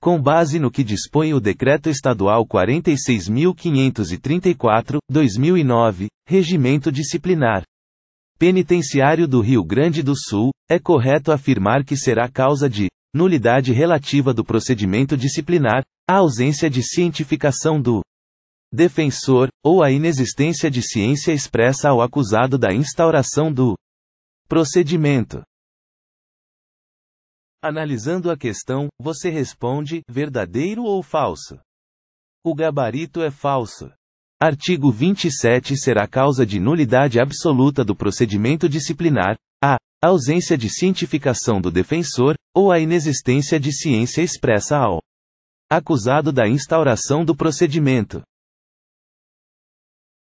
com base no que dispõe o Decreto Estadual 46.534, 2009, Regimento Disciplinar Penitenciário do Rio Grande do Sul, é correto afirmar que será causa de nulidade relativa do procedimento disciplinar, a ausência de cientificação do defensor, ou a inexistência de ciência expressa ao acusado da instauração do procedimento. Analisando a questão, você responde: verdadeiro ou falso? O gabarito é falso. Artigo 27 será causa de nulidade absoluta do procedimento disciplinar a ausência de cientificação do defensor ou a inexistência de ciência expressa ao acusado da instauração do procedimento.